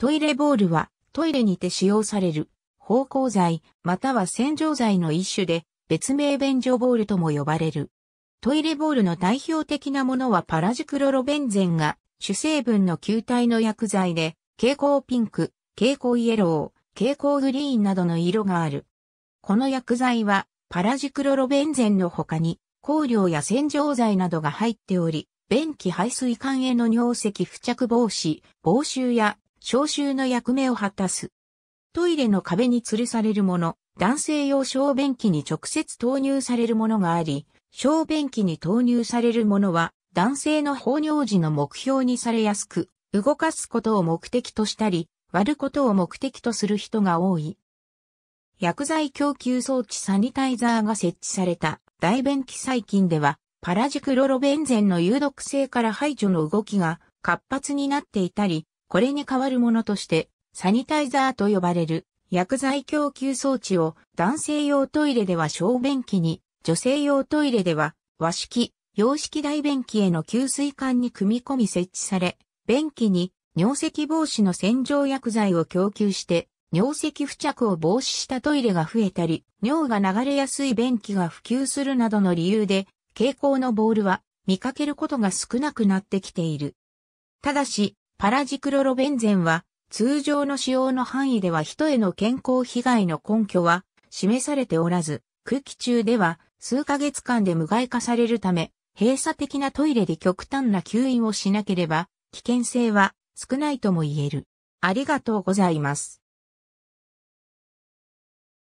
トイレボールはトイレにて使用される芳香剤または洗浄剤の一種で別名便所ボールとも呼ばれる。トイレボールの代表的なものはパラジクロロベンゼンが主成分の球体の薬剤で蛍光ピンク、蛍光イエロー、蛍光グリーンなどの色がある。この薬剤はパラジクロロベンゼンの他に香料や洗浄剤などが入っており、便器排水管への尿石付着防止、防臭や消臭の役目を果たす。トイレの壁に吊るされるもの、男性用小便器に直接投入されるものがあり、小便器に投入されるものは男性の放尿時の目標にされやすく、動かすことを目的としたり、割ることを目的とする人が多い。薬剤供給装置サニタイザーが設置された大便器細菌では、パラジクロロベンゼンの有毒性から排除の動きが活発になっていたり、これに代わるものとして、サニタイザーと呼ばれる薬剤供給装置を男性用トイレでは小便器に、女性用トイレでは和式、洋式大便器への給水管に組み込み設置され、便器に尿石防止の洗浄薬剤を供給して、尿石付着を防止したトイレが増えたり、尿が流れやすい便器が普及するなどの理由で、蛍光のボールは見かけることが少なくなってきている。ただし、パラジクロロベンゼンは、通常の使用の範囲では人への健康被害の根拠は示されておらず、空気中では数ヶ月間で無害化されるため、閉鎖的なトイレで極端な吸引をしなければ、危険性は少ないとも言える。ありがとうございます。